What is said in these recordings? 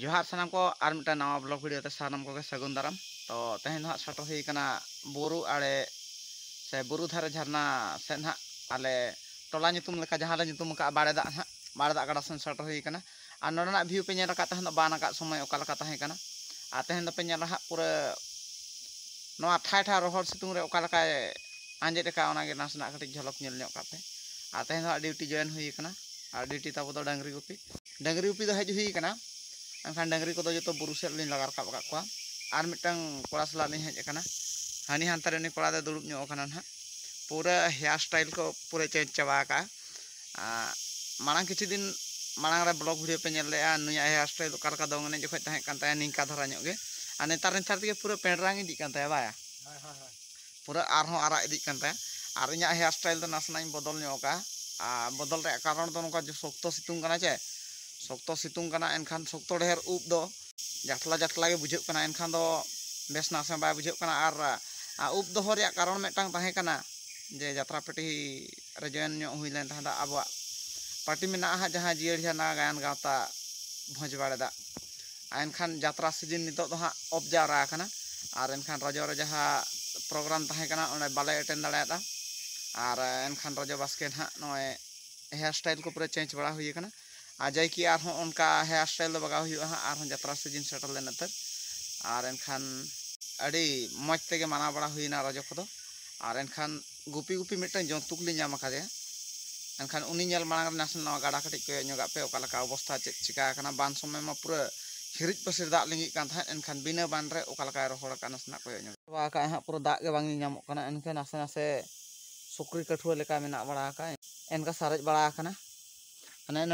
जोहार सामना को और मिट्टा नवा ब्लग भिडियो सामना को सगुन दाराम तो तेहन हाँ सटर होना बुरु आड़े से बुरु धारे झरना से ना आले टला जहाँ बाड़े दा हाँ बाड़े दा गड़ा सन सटर होना और नोना भिउ पे तेहन बान समय अकालका तेहन पे हाँ पूरा नवा ठाय ठाय रोहर सितुंग आंजे ना कटी झलक नल पे और तेहन ड्यूटी जयन होना और तब डांगरी गुपी डांगरी गुपी हज होना एनखान डांगरी को जो बुरु सब ᱞᱤᱧ ᱞᱟᱜᱟ ᱨᱟᱠᱟᱵ ᱟᱠᱟᱫ ᱠᱚᱣᱟ ᱟᱨ ᱢᱤᱫᱴᱟᱝ ᱠᱚᱲᱟ ᱥᱟᱞᱟᱜ ᱞᱤᱧ ᱦᱮᱡ ᱟᱠᱟᱱᱟ पूरा हेयर स्टाइल को पूरे चेंज चाबा का मांग कि दिन मांग ब्लग भिडियो पे नुआ हेयर स्टाइल अका दंग एन जखे निका धारा के नेतार नेतार तक पूरा पेंडरांग इदीकान बाया पूरा और आरा इदीकान और इन हेयर स्टाइल नासना बदल बदल कारण तो नौका शक्त सितुंग चे ᱥᱚᱠᱛᱚ ᱥᱤᱛᱩᱝ ᱠᱟᱱᱟ ᱮᱱᱠᱷᱟᱱ ᱥᱚᱠᱛᱚ ᱰᱷᱮᱨ ᱩᱵ ᱫᱚ ᱡᱟᱴᱞᱟ ᱡᱟᱴᱞᱟ ᱜᱮ ᱵᱩᱡᱷᱟᱹᱜ ᱠᱟᱱᱟ ᱮᱱᱠᱷᱟᱱ ᱫᱚ ᱵᱮᱥ ᱱᱟᱥᱮ ᱵᱟᱭ ᱵᱩᱡᱷᱟᱹᱜ ᱠᱟᱱᱟ ᱟᱨ ᱩᱵ ᱫᱚᱦᱚ ᱨᱮᱭᱟᱜ ᱠᱟᱨᱚᱱ ᱢᱤᱫᱴᱟᱝ ᱛᱟᱦᱮᱸ ᱠᱟᱱᱟ ᱡᱮ ᱡᱟᱛᱨᱟ ᱯᱟᱴᱤ ᱨᱮ ᱡᱚᱭᱮᱱ ᱧᱚᱜ ᱦᱩᱭ ᱞᱮᱱ ᱛᱟᱦᱮᱸᱫ ᱟᱵᱚᱣᱟᱜ ᱯᱟᱴᱤ ᱢᱮᱱᱟᱜᱼᱟ ᱡᱟᱦᱟᱸ ᱡᱤᱭᱟᱹᱲ ᱡᱷᱟᱨᱱᱟ ᱜᱟᱭᱟᱱ ᱜᱟᱶᱛᱟ ᱵᱷᱚᱸᱡᱽ ᱵᱟᱲᱮᱫᱟ ᱮᱱᱠᱷᱟᱱ ᱡᱟᱛᱨᱟ ᱥᱤᱡᱤᱱ ᱱᱤᱛᱚᱜ ᱫᱚ ᱦᱟᱸᱜ ᱚᱯ ᱡᱟᱣᱨᱟ ᱟᱠᱟᱱᱟ ᱟᱨ ᱮᱱᱠᱷᱟᱱ ᱨᱟᱡᱚ ᱨᱮ ᱡᱟᱦᱟᱸ ᱯᱨᱳᱜᱨᱟᱢ ᱛᱟᱦᱮᱸ ᱠᱟᱱᱟ ᱚᱸᱰᱮ ᱵᱟᱞᱮ ᱮᱴᱮᱱ ᱫᱟᱲᱮᱭᱟᱫᱟ ᱟᱨ ᱮᱱᱠᱷᱟᱱ ᱨᱟᱡᱚ ᱵᱟᱥᱠᱮ ᱱᱟᱦᱟᱜ ᱱᱚᱜᱼᱚᱭ ᱦᱮᱭᱟᱨ ᱥᱴᱟᱭᱤᱞ ᱠᱚ ᱯᱩᱨᱟᱹ ᱪᱮᱧᱡᱽ ᱵᱟᱲᱟ ᱦᱩᱭ ᱟᱠᱟᱱᱟ जैकि उनका हेयरस्टाइल बगा जतरा सीजन सेटल लेना तक और एनखान मजते माना बड़ा होना रजो को और एनखान गुपी गुपी मिट्टी जंतुकली एनखान उल ना नाशन गाड़ा कटी को हजापे अवस्था चे चिका बन समय में पूरा हिरीज पासी दाग लिंगी एनखान बिना बान रहा को पूरा दागे बाम एनखे नाशे नाशे सुक्री काठुआ लेका बड़ा एनका सारे बड़ा Ini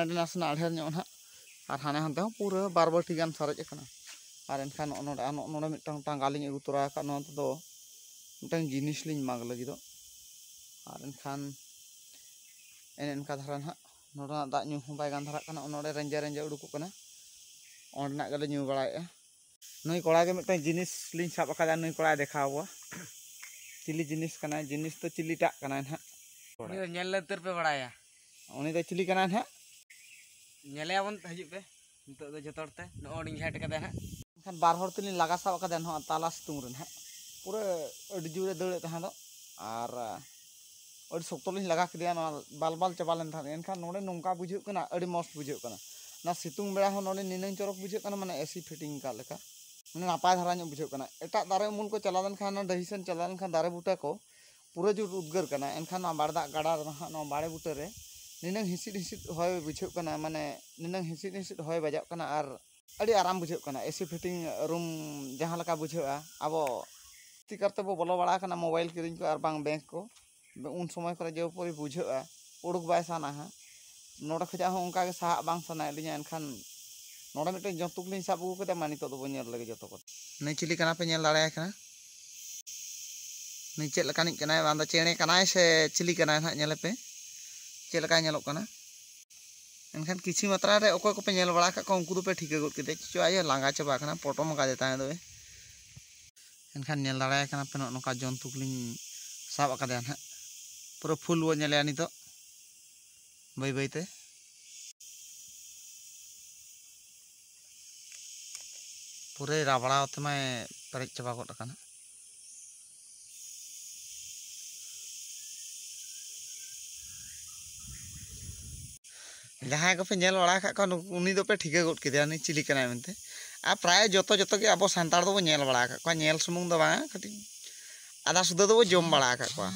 nyala terpe beraya. Oni tuh cili kanan ha? ᱧᱮᱞᱮᱭᱟᱵᱚᱱ ᱦᱤᱡᱩᱜ ᱯᱮ ᱱᱤᱛᱚᱜ ᱫᱚ ᱡᱚᱛᱚ ᱦᱚᱲᱛᱮ ᱱᱚᱜᱼᱚᱸᱰᱤᱧ ᱜᱷᱟᱴ ᱠᱟᱫᱟ ᱦᱟᱸᱜ ᱮᱱᱠᱷᱟᱱ ᱵᱟᱨ ᱦᱚᱲ ᱛᱮᱞᱤᱧ ᱞᱟᱜᱟ ᱥᱟᱵ ᱠᱟᱫᱟ ᱱᱚᱣᱟ ᱛᱟᱞᱟ ᱥᱤᱛᱩᱝ ᱨᱮ ᱦᱟᱸᱜ ᱯᱩᱨᱟᱹ ᱟᱹᱰᱤ ᱡᱳᱨᱮ ᱫᱟᱹᱲᱮᱫ ᱛᱟᱦᱮᱸ ᱫᱚ ᱟᱨ ᱟᱹᱰᱤ ᱥᱚᱠᱛᱚ ᱞᱤᱧ ᱞᱟᱜᱟ ᱠᱮᱫᱮᱭᱟ ᱱᱚᱣᱟ ᱵᱟᱞᱵᱟᱞ ᱪᱟᱵᱟ ᱞᱮᱱ ᱛᱟᱦᱮᱸᱫ ᱮᱱᱠᱷᱟᱱ ᱱᱚᱰᱮ ᱱᱚᱝᱠᱟ ᱵᱩᱡᱷᱟᱹᱜ ᱠᱟᱱᱟ ᱟᱹᱰᱤ ᱢᱚᱡᱽ ᱵᱩᱡᱷᱟᱹᱜ ᱠᱟᱱᱟ ᱚᱱᱟ ᱥᱤᱛᱩᱝ ᱵᱮᱲᱟ ᱦᱚᱸ ᱱᱚᱰᱮ ᱱᱤᱱᱟᱹᱝ ᱪᱚᱨᱚᱠ ᱵᱩᱡᱷᱟᱹᱜ ᱠᱟᱱᱟ ᱢᱟᱱᱮ ᱮᱥᱤ ᱯᱷᱤᱴᱤᱝ ᱠᱟᱜ ᱞᱮᱠᱟ ᱢᱟᱱᱮ ᱱᱟᱯᱟᱭ ᱫᱷᱟᱨᱟ ᱧᱚᱜ ᱵᱩᱡᱷᱟᱹᱜ ᱠᱟᱱᱟ ᱮᱴᱟᱜ ᱫᱟᱨᱮ ᱩᱢᱩᱞ ᱠᱚ ᱪᱟᱞᱟᱣ ᱞᱮᱱᱠᱷᱟᱱ ᱰᱟᱹᱦᱤ ᱥᱮᱱ ᱪᱟᱞᱟᱣ ᱞᱮᱱᱠᱷᱟᱱ ᱫᱟᱨᱮ ᱵᱩᱴᱟᱹ ᱠᱚ ᱯᱩᱨᱟᱹ ᱡᱳᱨ ᱩᱫᱽᱜᱟᱹᱨ ᱠᱟᱱᱟ ᱮᱱᱠᱷᱟᱱ ᱱᱚᱣᱟ ᱵᱟᱲᱫᱟᱜ ᱜᱟᱰᱟ ᱨᱮ ᱦᱟᱸᱜ ᱱᱚᱣᱟ ᱵᱟᱲᱮ ᱵᱩᱴᱟᱹ ᱨᱮ Neneng hisit hisit hoi bujuk kana mane neneng hisit hisit hoi bajak kana ar adi aram bujuk kana esi fitting room jahal ka bujuk a abo tikar tebo bolo bala kana mobile kirim ke ar bang bank ko be un somai kora jau pori bujuk a uruk bai sana ha nora kaja hong kage saha bang sana adi nyan kan nora mete jong tuk ni sabu kete mani to tobo lagi jau toko ne chili kana pe nyel lare kana ne chel kana kana wanda chene kana se cili kana nyel pe ᱪᱮᱫ ᱞᱮᱠᱟ ᱧᱮᱞᱚᱜ ᱠᱟᱱᱟ ᱮᱱᱠᱷᱟᱱ ᱠᱤᱪᱷᱩ ᱢᱟᱛᱨᱟ ᱨᱮ ᱚᱠᱚᱭ ᱠᱚᱯᱮ ᱧᱮᱞ ᱵᱟᱲᱟ ᱠᱟᱜ ᱠᱚ ᱩᱱᱠᱩ ᱫᱚᱯᱮ ᱴᱷᱤᱠᱟᱹ ᱜᱚᱫ ᱠᱮᱫᱮ ᱪᱚ ᱟᱭᱚ ᱞᱟᱸᱜᱟ ᱪᱟᱵᱟᱜ ᱠᱟᱱᱟ ᱯᱚᱴᱚᱢ ᱟᱠᱟᱫᱮ ᱛᱟᱦᱮᱸ ᱫᱚᱭ ᱮᱱᱠᱷᱟᱱ ᱧᱮᱞ ᱫᱟᱲᱮᱭᱟᱭ ᱠᱟᱱᱟ ᱯᱮ ᱱᱚᱝᱠᱟ ᱡᱚᱱᱛᱩ ᱠᱚᱞᱤᱧ ᱥᱟᱵ ᱟᱠᱟᱫᱮᱭᱟ ᱱᱟᱦᱟᱜ ᱯᱩᱨᱟᱹ ᱯᱷᱩᱞ ᱵᱚ ᱧᱮᱞᱮᱭᱟ ᱱᱤᱛᱚᱜ ᱵᱟᱹᱭ ᱵᱟᱹᱭᱛᱮ ᱯᱩᱨᱟᱹ ᱨᱟᱵᱲᱟᱣ ᱛᱮᱢᱟᱭ ᱯᱮᱨᱮᱡ ᱪᱟᱵᱟ ᱜᱚᱫ ᱟᱠᱟᱱᱟ Ya, kan? Kepi nyelulak, kan? Unido pake tiga gitu aja nih Chili kanaya mente. A praya joto joto, kan? Apo santar do bo nyelulak, kan? Nyel sumung do bang, kati. Ada sudut do bo jom balak, kan?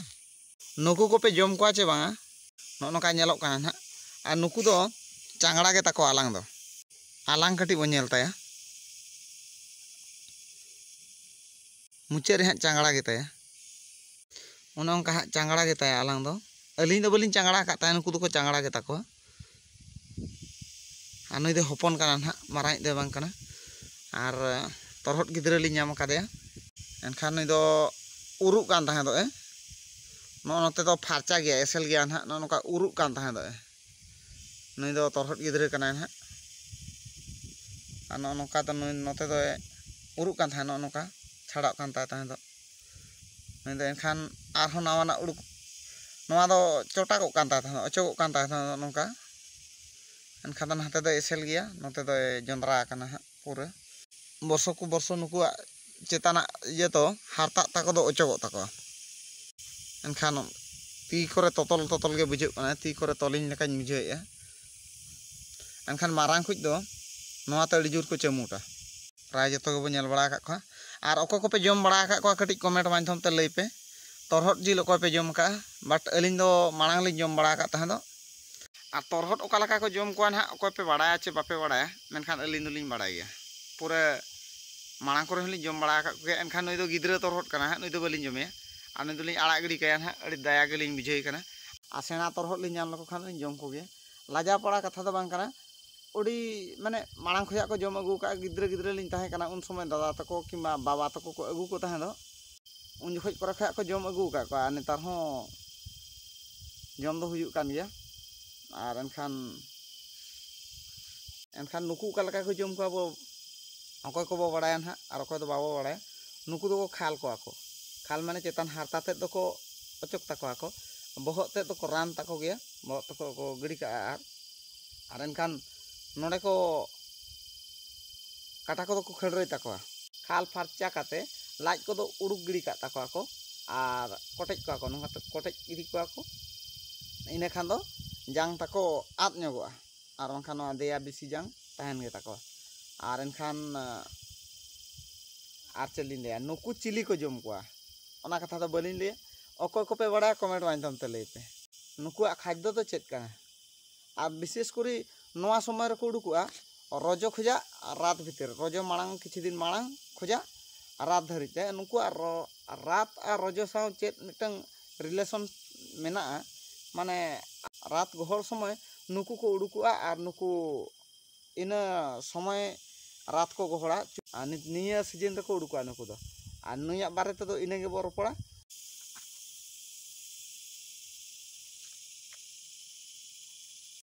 Nuku kope jom kuace bang. Nuku kan nyelok kan? A nuku do canggala kita ku alang do. Alang kati bo nyel ta ya? Mucer he canggala kita ya? Unang kah canggala kita ya alang do? Belin do belin canggala katanya nuku do ku canggala kita ku. ᱟᱨ ᱱᱩᱭ ᱫᱚ ᱦᱚᱯᱚᱱ ᱠᱟᱱᱟ ᱱᱟᱦᱟᱜ ᱢᱟᱨᱟᱝ ᱫᱚ ᱵᱟᱝ ᱠᱟᱱᱟ ᱟᱨ ᱛᱚᱨᱦᱚᱫ ᱜᱤᱫᱽᱨᱟᱹ ᱞᱤᱧ ᱧᱟᱢ ᱟᱠᱟᱫᱮᱭᱟ ᱮᱱᱠᱷᱟᱱ ᱱᱩᱭ ᱫᱚ ᱩᱨᱩᱜ ᱠᱟᱱ ᱛᱟᱦᱮᱸ ᱫᱚ ᱱᱚᱜᱼᱚ ᱱᱚᱛᱮ ᱫᱚ ᱯᱷᱟᱨᱪᱟ ᱜᱮᱭᱟ ᱮᱥᱮᱞ ᱜᱮᱭᱟ ᱱᱟᱦᱟᱜ ᱱᱚᱜᱼᱚ ᱱᱚᱝᱠᱟ ᱩᱨᱩᱜ ᱠᱟᱱ ᱛᱟᱦᱮᱸ ᱫᱚ ᱱᱩᱭ ᱫᱚ ᱛᱚᱨᱦᱚᱫ ᱜᱤᱫᱽᱨᱟᱹ ᱠᱟᱱᱟᱭ ᱱᱟᱦᱟᱜ ᱟᱨ ᱱᱚᱜᱼᱚ ᱱᱚᱝᱠᱟ ᱫᱚ ᱱᱩᱭ ᱱᱚᱛᱮ ᱫᱚ ᱩᱨᱩᱜ ᱠᱟᱱ ᱛᱟᱦᱮᱸ ᱱᱚᱜᱼᱚ ᱱᱚᱝᱠᱟ ᱪᱷᱟᱲᱟᱜ ᱠᱟᱱ ᱛᱟᱭ ᱛᱟᱦᱮᱸ ᱫᱚ ᱱᱩᱭ ᱫᱚ ᱮᱱᱠᱷᱟᱱ ᱟᱨᱦᱚᱸ ᱱᱟᱣᱟᱱᱟᱜ ᱩᱰᱩᱠ ᱱᱚᱣᱟ ᱫᱚ ᱪᱚᱴᱟᱜᱚᱜ ᱠᱟᱱ ᱛᱟᱭ ᱛᱟᱦᱮᱸᱫ ᱚᱪᱚᱜᱚᱜ ᱠᱟᱱ ᱛᱟᱭ ᱛᱟᱦᱮᱸᱫ ᱱᱚᱝᱠᱟ ᱮᱱᱠᱷᱟᱱ ᱫᱚ ᱱᱟᱛᱮ ᱫᱚ ᱮᱥᱮᱞ ᱜᱮᱭᱟ ᱱᱚᱛᱮ ᱫᱚ ᱡᱚᱸᱫᱽᱨᱟ ᱟᱠᱟᱱᱟ ᱦᱟᱸᱜ ᱯᱩᱨᱟᱹ ᱵᱚᱨᱥᱚ ᱠᱚ ᱵᱚᱨᱥᱚ ᱱᱩᱠᱩᱣᱟᱜ ᱪᱮᱛᱟᱱᱟᱜ ᱤᱭᱟᱹ ᱫᱚ ᱦᱟᱨᱛᱟᱜ ᱛᱟᱠᱚ ᱫᱚ ᱚᱪᱚᱜᱚᱜ ᱛᱟᱠᱚᱣᱟ ᱮᱱᱠᱷᱟᱱ ᱛᱤ ᱠᱚᱨᱮ ᱛᱚᱛᱚᱞ ᱛᱚᱛᱚᱞ ᱜᱮ ᱵᱩᱡᱷᱟᱹᱜ ᱠᱟᱱᱟ ᱛᱤ ᱠᱚᱨᱮ ᱛᱚᱞᱤᱧ ᱞᱮᱠᱟᱧ ᱵᱩᱡᱷᱟᱹᱣᱮᱫᱼᱟ ᱮᱱᱠᱷᱟᱱ ᱢᱟᱨᱟᱝ ᱠᱷᱩᱡ ᱫᱚ ᱱᱚᱣᱟᱛᱮ ᱟᱹᱰᱤ ᱡᱳᱨ ᱠᱚ ᱪᱟᱹᱢᱩᱴᱟ ᱯᱨᱟᱭ ᱡᱚᱛᱚ ᱜᱮᱵᱚ ᱧᱮᱞ ᱵᱟᱲᱟ ᱟᱠᱟᱫ ᱠᱚᱣᱟ ᱟᱨ ᱚᱠᱚᱭ ᱠᱚᱯᱮ ᱡᱚᱢ ᱵᱟᱲᱟ ᱟᱠᱟᱫ ᱠᱚᱣᱟ ᱠᱟᱹᱴᱤᱡ ᱠᱚᱢᱮᱱᱴ ᱢᱟᱫᱽᱫᱷᱚᱢ ᱛᱮ ᱞᱟᱹᱭ ᱯᱮ ᱛᱚᱨᱦᱚᱫ ᱡᱤᱞ ᱚᱠᱚᱭ ᱯᱮ ᱡᱚᱢ ᱟᱠᱟᱫᱼᱟ ᱵᱟᱴ ᱟᱹᱞᱤᱧ ᱫᱚ ᱢᱟᱲᱟᱝ ᱞᱤᱧ ᱡᱚᱢ ᱵᱟᱲᱟ ᱟᱠᱟᱫ ᱛᱟᱦᱮᱸ ᱫᱚ और तरहत ओका को जम को ना अकयपे बड़ा चे बापे बड़ा मेखान अली दो बड़ा पूरा मांग को जम बड़ा एनखान नई गिद्र तरहट ना नई बाली जमे और नई दोली आड़ गिड़ी क्या ना दया गली बुझे और सेना तरहट ली खान जम को लाजा पड़ा कथा तो बांग अभी मैंने मांग खोया को जम अगू का गिद्र गिद्र उन समय दादा तक कि बाबा तक को अगू को उन जखोज पर खा को जम अगू का नेतार जम दो गया ᱟᱨ ᱮᱱᱠᱷᱟᱱ ᱮᱱᱠᱷᱟᱱ ᱱᱩᱠᱩ ᱚᱠᱟ ᱞᱮᱠᱟ ᱠᱚ ᱡᱚᱢ ᱠᱚᱣᱟ ᱵᱚ ᱚᱠᱚᱭ ᱠᱚᱵᱚ ᱵᱟᱲᱟᱭᱟ ᱱᱟᱦᱟᱜ ᱟᱨ ᱚᱠᱚᱭ ᱫᱚ ᱵᱟᱵᱚ ᱵᱟᱲᱟᱭᱟ ᱱᱩᱠᱩ ᱫᱚᱠᱚ ᱠᱷᱟᱞ ᱠᱚᱣᱟ ᱠᱚ ᱠᱷᱟᱞ ᱢᱟᱱᱮ ᱪᱮᱛᱟᱱ ᱦᱟᱨᱛᱟ ᱛᱮᱫ ᱫᱚᱠᱚ ᱚᱪᱚᱜ ᱛᱟᱠᱚᱣᱟ ᱠᱚ ᱵᱚᱦᱚᱜ ᱛᱮᱫ ᱫᱚᱠᱚ ᱨᱟᱱ ᱛᱟᱠᱚ ᱜᱮᱭᱟ ᱵᱚᱦᱚᱜ ᱛᱮᱠᱚ ᱠᱚ ᱜᱤᱰᱤ ᱠᱟᱜᱼᱟ ᱟᱨ ᱟᱨ ᱮᱱᱠᱷᱟᱱ ᱱᱚᱰᱮ ᱠᱚ ᱠᱟᱴᱟ ᱠᱚᱫᱚ ᱠᱚ ᱠᱷᱟᱹᱲᱨᱟᱹᱭ ᱛᱟᱠᱚᱣᱟ ᱠᱷᱟᱞ ᱯᱷᱟᱨᱪᱟ ᱠᱟᱛᱮ ᱞᱟᱡ ᱠᱚᱫᱚ ᱩᱰᱩᱠ ᱜᱤᱰᱤ ᱠᱟᱜ ᱛᱟᱠᱚᱣᱟ ᱠᱚ ᱟᱨ ᱠᱚᱴᱮᱡ ᱠᱚᱣᱟ ᱠᱚ ᱱᱚᱝᱠᱟᱛᱮ ᱠᱚᱴᱮᱡ ᱜᱤᱰᱤ ᱠᱚᱣᱟ ᱠᱚ ᱤᱱᱟᱹᱠᱷᱟᱱ ᱫᱚ jang tako at nyo ko aron kano adeya bisi jang tahan kita eh, ko aron kan arcelin deh nuku chili ko jom ko ona kata to bolin deh oko ko pe wadah komen wan tam pe nuku akhaj do to cek kan ab bisi skuri nuwa somar ko duku a rojo kuja rat fitir rojo malang kici din malang kuja rat dari teh nuku a ro rat a rojo sao cek niteng relation mena ᱢᱟᱱᱮ ᱨᱟᱛ ᱜᱚᱦᱚᱲ ᱥᱚᱢᱚᱭ ᱱᱩᱠᱩ ᱠᱚ ᱩᱰᱩᱠᱚᱜᱼᱟ ᱟᱨ ᱱᱩᱠᱩ ᱤᱱᱟᱹ ᱥᱚᱢᱚᱭ ᱨᱟᱛ ᱠᱚ ᱜᱚᱦᱚᱲᱟ ᱟᱨ ᱱᱤᱭᱟᱹ ᱥᱤᱡᱤᱱ ᱨᱮᱠᱚ ᱩᱰᱩᱠᱚᱜᱼᱟ ᱱᱩᱠᱩ ᱫᱚ ᱟᱨ ᱱᱩᱭᱟᱜ ᱵᱟᱨᱮ ᱛᱮᱫᱚ ᱤᱱᱟᱹ ᱜᱮᱵᱚ ᱨᱚᱯᱚᱲᱟ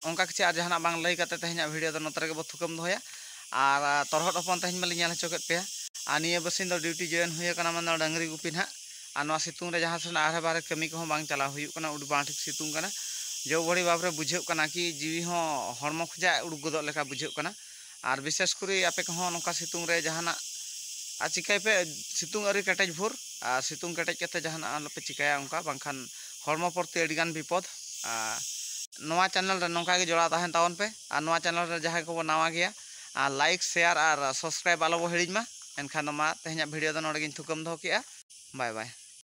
ᱚᱱᱠᱟ ᱠᱤᱪᱷᱩ ᱟᱨ ᱡᱟᱦᱟᱱᱟᱜ ᱵᱟᱝ ᱞᱟᱹᱭ ᱠᱟᱛᱮ ᱛᱮᱦᱮᱧᱟᱜ ᱵᱷᱤᱰᱤᱭᱳ ᱫᱚ ᱱᱚᱛᱮ ᱨᱮᱜᱮᱵᱚ ᱛᱷᱩᱠᱟᱹᱢ ᱫᱚᱦᱚᱭᱟ ᱟᱨ ᱛᱚᱨᱦᱚᱫ ᱦᱚᱯᱚᱱ ᱛᱮᱦᱮᱧ ᱢᱟᱞᱮ ᱧᱮᱞ ᱦᱚᱪᱚ ᱠᱮᱫ ᱯᱮᱭᱟ ᱟᱨ ᱱᱤᱭᱟᱹ ᱵᱟᱨᱥᱤᱧ ᱫᱚ ᱰᱤᱣᱴᱤ ᱡᱚᱭᱮᱱ ᱦᱩᱭ ᱟᱠᱟᱱᱟ ᱢᱮᱱᱫᱚ ᱰᱟᱹᱝᱨᱤ ᱜᱩᱯᱤ ᱱᱟᱦᱟᱜ और जहाँ से आरे बारे कमी को बांग चला हुई उड़बाण ठीक सितूंग करना जो बड़ी बाबरे बुझे कि जीवी हम खोजा उड़ उड़गद बुझे और विशेषकर आपे को नौका सितूंग जहाँ और चिकायपे सितूंग आरी कटेज भोर और सितूंग कटेज करते जहाँ आलोपे चिकाया हम प्रति अड़ीगान विपद नवा चैनल नौका जोड़ा तहन तावन पे और नवा चैनल जहाँ को नवा गया आ, लाइक शेयर और सब्सक्राइब आलोबो हिड़ी मा एनखान तेहे भिडियो भिडियो थुकम दो बाय बाय